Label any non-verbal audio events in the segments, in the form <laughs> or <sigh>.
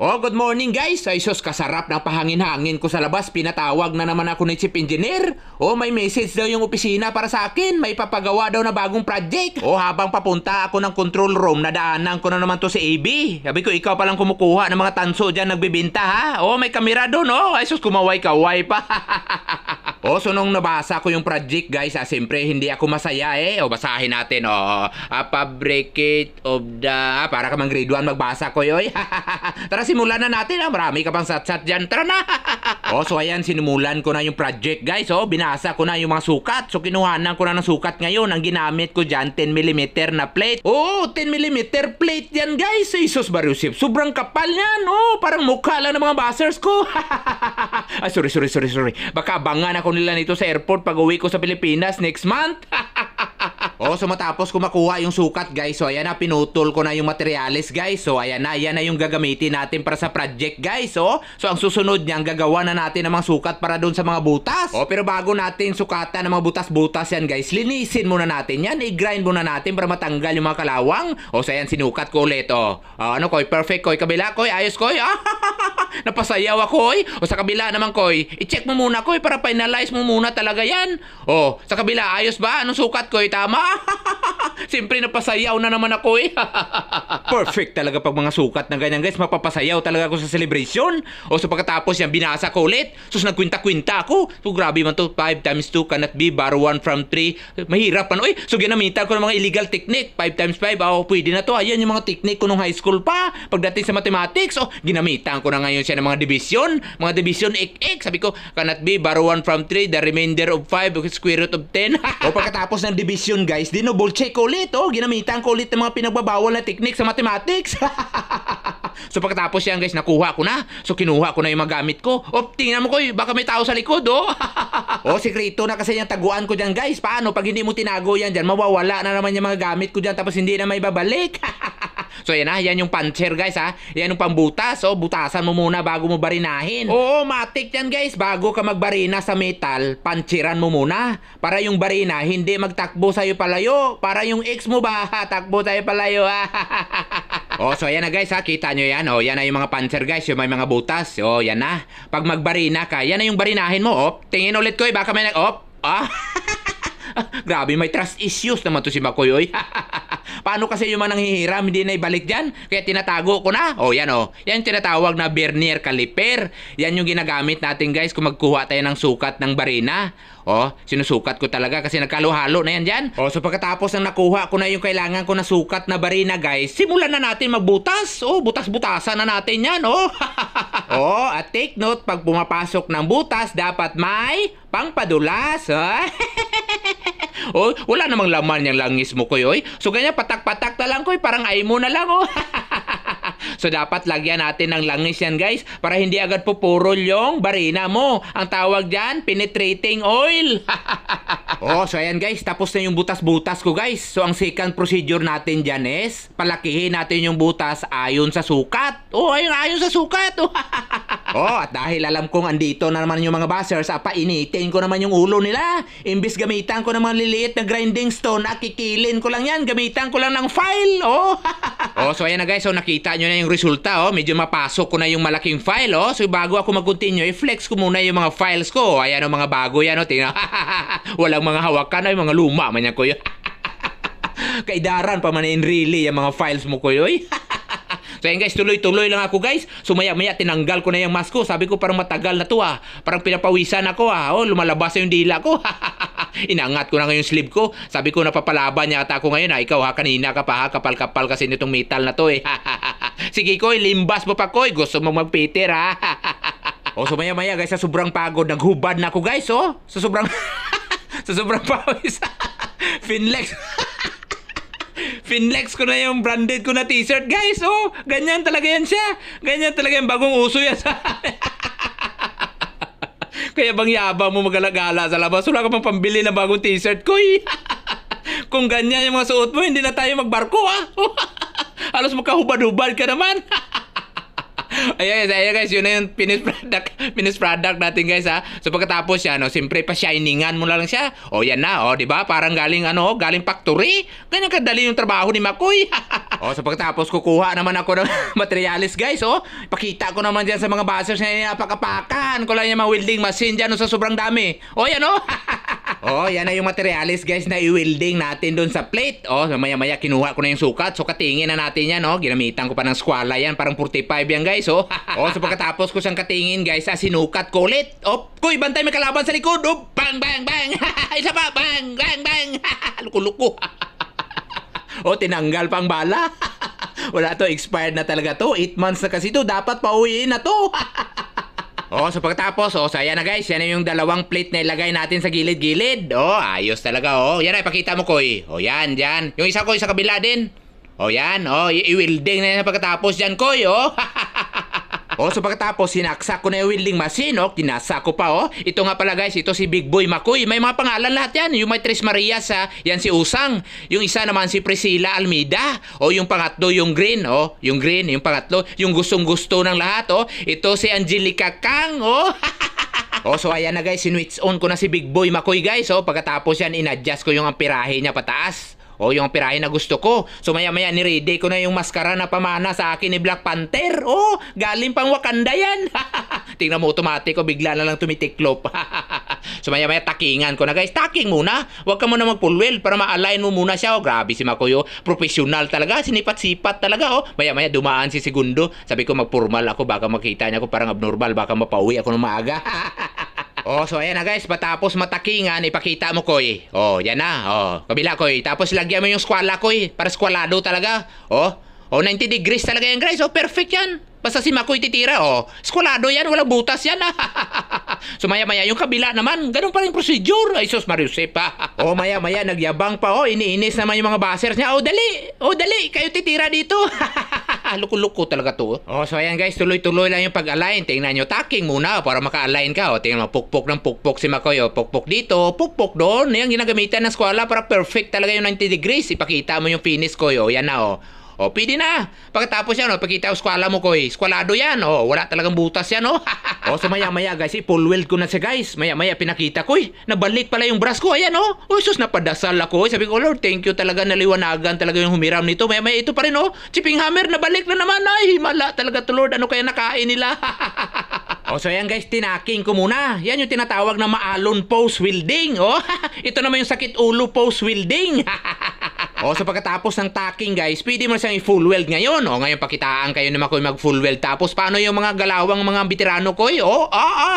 Oh, good morning guys! Ay sus, kasarap ng pahangin-hangin ko sa labas. Pinatawag na naman ako ni Chief Engineer. Oh, may message daw yung opisina para sa akin. May papagawa daw na bagong project. Oh, habang papunta ako ng control room, nadaanan ko na naman to si AB. Sabi ko, ikaw palang kumukuha ng mga tanso dyan nagbibinta ha. Oh, may kamera doon oh. Ay sus, kumaway-kaway pa. <laughs> O, oh, so nung nabasa ko yung project guys, ah, siyempre hindi ako masaya eh. O, oh, basahin natin. O, oh. A ah, fabricate of the... Ah, para ka mang grade 1, magbasa ko yoy. <laughs> Tara, simulan na natin. Ah. Marami ka pang sat-sat dyan. Tara na! <laughs> oh, so ayan, sinimulan ko na yung project guys. Oh, binasa ko na yung mga sukat. So kinuhanan ko na ng sukat ngayon. Ang ginamit ko dyan, 10mm na plate. Oh, 10mm plate yan guys. Jesus Barusip, sobrang kapal yan. Oh, parang mukha lang ng mga buzzers ko. ah, <laughs> sorry, sorry, sorry, sorry. Baka abangan ako nila nito sa airport pag uwi ko sa Pilipinas next month. <laughs> oh, so matapos ko makuha yung sukat guys, so ayan na, pinutol ko na yung materials, guys. So ayan na, ayan na yung gagamitin natin para sa project guys, oh. So ang susunod niyan, gagawa na natin ng mga sukat para doon sa mga butas. Oh, pero bago natin sukatan ng mga butas-butas yan guys, linisin muna natin yan. I-grind muna natin para matanggal yung mga kalawang. Oh, so ayan, sinukat ko ulit, oh. Uh, ano koy, perfect koy, kabila koy, ayos koy. Ah, <laughs> napasayaw ako, oy. O oh, sa kabila naman koy, i-check mo muna koy para finalize mo muna talaga yan. Oh, sa kabila, ayos ba? Anong sukat koy? Tama? <laughs> Siyempre, napasayaw na naman ako eh. <laughs> Perfect talaga pag mga sukat na ganyan guys. Mapapasayaw talaga ako sa celebration. O sa pagkatapos yan, binasa ko ulit. Sus, nagkwinta-kwinta ako. So, grabe man to. 5 times 2 cannot be bar 1 from 3. Mahirap ano eh. So, ginamitan ko ng mga illegal technique. 5 times 5, oh, pwede na to. Ayan yung mga technique ko nung high school pa. Pagdating sa mathematics, oh, ginamitan ko na ngayon siya ng mga division. Mga division XX. Sabi ko, cannot be bar 1 from 3, the remainder of 5, square root of 10. <laughs> o pagkatapos ng division guys, guys, dinouble check ko ulit, oh. Ginamitan ko ulit ng mga pinagbabawal na technique sa mathematics. <laughs> so pagkatapos yan guys, nakuha ko na. So kinuha ko na yung magamit ko. Op, oh, tingnan mo ko, baka may tao sa likod, oh. <laughs> oh, sikreto na kasi yung taguan ko dyan guys. Paano pag hindi mo tinago yan dyan, mawawala na naman yung mga gamit ko dyan tapos hindi na may babalik. <laughs> So yan ha, yan yung puncher guys ha. Yan yung pambutas. O, oh. butasan mo muna bago mo barinahin. Oo, matik yan guys. Bago ka magbarina sa metal, puncheran mo muna. Para yung barina hindi magtakbo sa'yo palayo. Para yung ex mo ba, takbo sa'yo palayo ha. <laughs> oh, so ayan na guys ha, kita nyo yan. Oh, yan na yung mga panzer guys, yung may mga butas. Oh, yan na. Pag magbarina ka, yan na yung barinahin mo. Oh, tingin ulit ko eh, baka may nag... Oh, ah. <laughs> Grabe, may trust issues naman to si Makoy. <laughs> <laughs> Paano kasi yung mga nanghihiram hindi na ibalik dyan? Kaya tinatago ko na. O oh, yan o. Oh. Yan yung tinatawag na vernier caliper. Yan yung ginagamit natin guys kung magkuha tayo ng sukat ng barina. O, oh, sinusukat ko talaga kasi nagkaluhalo na yan dyan. O, oh, so pagkatapos ng nakuha ko na yung kailangan ko na sukat na barina guys, simulan na natin magbutas. O, oh, butas-butasan na natin yan. O, oh. <laughs> oh, at take note, pag pumapasok ng butas, dapat may pangpadulas. Oh. <laughs> oh, wala namang laman yung langis mo, koy, oy. So, ganyan, patak-patak na lang, koy. Parang ay mo na lang, oh. <laughs> so, dapat lagyan natin ng langis yan, guys, para hindi agad pupurol yung barina mo. Ang tawag dyan, penetrating oil. <laughs> oh, so ayan, guys, tapos na yung butas-butas ko, guys. So, ang second procedure natin dyan is, palakihin natin yung butas ayon sa sukat. Oh, ayun, ayon sa sukat. Oh, <laughs> oh, at dahil alam kong andito na naman yung mga buzzers, bashers, initin ko naman yung ulo nila. Imbis gamitan ko ng mga liliit na grinding stone, akikilin ko lang yan. Gamitan ko lang ng file, oh. <laughs> oh, so ayan na guys, so nakita nyo na yung resulta, oh. Medyo mapasok ko na yung malaking file, oh. So bago ako mag-continue, i-flex ko muna yung mga files ko. Ayan oh, mga bago yan, oh. Tingnan, <laughs> walang mga hawakan, ay mga luma, manya ko yun. Kaidaran pa man in really yung mga files mo ko, oy. <laughs> So ayan guys, tuloy-tuloy lang ako guys. So maya-maya tinanggal ko na yung mask ko. Sabi ko parang matagal na to ah. Parang pinapawisan ako ah. Oh, lumalabas yung dila ko. <laughs> Inangat ko na ngayon sleeve ko. Sabi ko napapalaban niya ata ako ngayon ah. Ikaw ha, kanina ka pa ha. Kapal-kapal kasi nitong metal na to eh. <laughs> Sige ko, limbas mo pa ko. Gusto mo magpeter ha. <laughs> oh, so maya-maya guys, sa sobrang pagod, naghubad na ako guys oh. Sa sobrang... sa sobrang pawis. Finlex. Finlex ko na yung branded ko na t-shirt. Guys, oh, ganyan talaga yan siya. Ganyan talaga yung bagong uso yan sa <laughs> Kaya bang yabang mo magalagala sa labas? Wala ka pang pambili ng bagong t-shirt Kuy! <laughs> Kung ganyan yung mga suot mo, hindi na tayo magbarko ah. <laughs> Halos magkahubad-hubad ka naman ayun, ayun guys, yun na yung finished product, <laughs> finished product natin guys ha. So pagkatapos yan, no, siyempre pa-shiningan mo lang siya. O yan na, o, di ba? Parang galing ano, galing factory. Ganyan kadali yung trabaho ni Makoy. <laughs> o, so pagkatapos kukuha naman ako ng <laughs> materialis guys, oh. Pakita ko naman diyan sa mga bashers na napakapakan. Ko lang yung mga welding machine diyan no, sa sobrang dami. O yan, oh oh, yan na yung materialis guys na i-welding natin doon sa plate. Oh, maya-maya kinuha ko na yung sukat. So katingin na natin yan, oh. Ginamitan ko pa ng squala yan, parang 45 yan guys, oh. oh, so pagkatapos ko siyang katingin guys, ah, sinukat ko ulit. Oh, kuy, bantay may kalaban sa likod. Oh, bang, bang, bang. <laughs> Isa pa, bang, bang, bang. <laughs> Luko-luko. <laughs> oh, tinanggal pang bala. Wala to, expired na talaga to. 8 months na kasi to. Dapat pauwiin na to. Oh, so pagkatapos, oh, so na guys, yan yung dalawang plate na ilagay natin sa gilid-gilid. Oh, ayos talaga, oh. Yan ay, pakita mo, Koy. Oh, yan, yan. Yung isa, ko sa kabila din. Oh, yan, oh, i welding na yan pagkatapos dyan, Koy, oh. <laughs> O, so pagkatapos, sinaksak ko na yung welding machine, o. Oh. Kinasa ko pa, o. Oh. Ito nga pala, guys. Ito si Big Boy Makoy. May mga pangalan lahat yan. Yung may Tres Maria ha. Ah. Yan si Usang. Yung isa naman si Priscilla Almida. O, yung pangatlo, yung green, o. Oh. Yung green, yung pangatlo. Yung gustong-gusto ng lahat, o. Ito si Angelica Kang, <laughs> o. Oh, so ayan na guys, sinwitch on ko na si Big Boy Makoy guys. Oh, pagkatapos yan, inadjust ko yung ampirahe niya pataas. O yung pirahin na gusto ko. So maya maya nirede ko na yung maskara na pamana sa akin ni Black Panther. Oh, galing pang Wakanda yan. <laughs> Tingnan mo automatic ko bigla na lang tumitiklop. <laughs> so maya maya takingan ko na guys. Taking muna. Huwag ka muna magpulwel para ma-align mo muna siya. Oh, grabe si Makoyo. Professional talaga. Sinipat-sipat talaga. Oh. Maya maya dumaan si Segundo. Sabi ko magpurmal ako. Baka makita niya ako parang abnormal. Baka mapauwi ako ng maaga. <laughs> Oh, so ayan na guys, matapos matakingan, ipakita mo ko eh. Oh, yan na. Oh, kabila koy. Tapos lagyan mo yung squala eh. para squalado talaga. Oh. Oh, 90 degrees talaga yan guys. Oh, perfect yan. Basta si Makoy titira. Oh, squalado yan, walang butas yan. Ah. <laughs> so maya-maya yung kabila naman, ganun pa rin procedure. Ay sus, Mariusep pa. <laughs> oh, maya-maya nagyabang pa. Oh, iniinis naman yung mga basers niya. Oh, dali. Oh, dali. Kayo titira dito. <laughs> Ah, loko-loko talaga to. Oh, so ayan guys, tuloy-tuloy lang yung pag-align. Tingnan nyo, tacking muna para maka-align ka. O, tingnan mo, pukpok ng pukpok si Makoy. O, pukpok dito, pukpok doon. Yan, ginagamitan ng skwala para perfect talaga yung 90 degrees. Ipakita mo yung finish ko. O, yan na o. O, oh, pwede na. Pagkatapos yan, o, oh, pagkita ko skwala mo ko eh. Skwalado yan, o. Oh, wala talagang butas yan, o. <laughs> o, so maya-maya guys, eh, full weld ko na siya guys. Maya-maya pinakita ko eh. Nabalik pala yung brass ko, ayan o. O, sus, napadasal ako. Eh. Sabi ko, Lord, thank you talaga, naliwanagan talaga yung humiram nito. Maya-maya ito pa rin, o. Chipping hammer, nabalik na naman. Ay, mala talaga to, Lord. Ano kaya nakain nila? <laughs> O so yan guys, tinaking ko muna. Yan yung tinatawag na maalon post welding. Oh, <laughs> ito naman yung sakit ulo post welding o sa pagkatapos ng tacking guys, pwede mo siyang i-full weld ngayon. O ngayon pakitaan kayo naman ko mag-full weld. Tapos paano yung mga galawang mga veterano ko? Eh? O, o, o.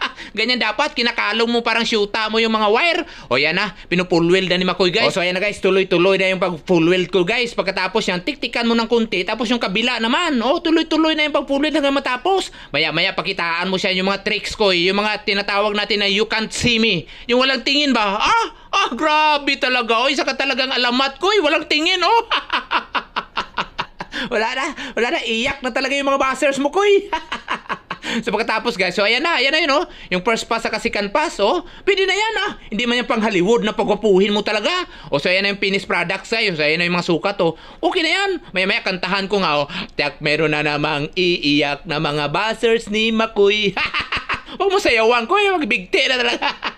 <laughs> Ganyan dapat, kinakalong mo parang shoota mo yung mga wire. O yan na, pinupull weld na ni Makoy guys. O so ayan na guys, tuloy-tuloy na yung pag full weld ko guys. Pagkatapos yan, tiktikan mo ng kunti. Tapos yung kabila naman, o tuloy-tuloy na yung pag full weld hanggang matapos. Maya-maya pakitaan mo siya yung mga tricks ko. Eh. Yung mga tinatawag natin na you can't see me. Yung walang tingin ba? Ah! Ah, oh, grabe talaga. Oy, saka talagang alamat ko. walang tingin, oh. <laughs> wala na, wala na. Iyak na talaga yung mga busters mo, kuy. <laughs> so pagkatapos guys, so ayan na, ayan na yun oh. Yung first pass sa second pass oh. Pwede na yan ah. Hindi man yung pang Hollywood na pagwapuhin mo talaga. O oh, so ayan na yung finished products guys. So ayan na yung mga sukat oh. Okay na yan. Maya maya kantahan ko nga oh. Tiyak meron na namang iiyak na mga busters ni Makoy. <laughs> Huwag mo sayawan ko eh. Magbigti na talaga.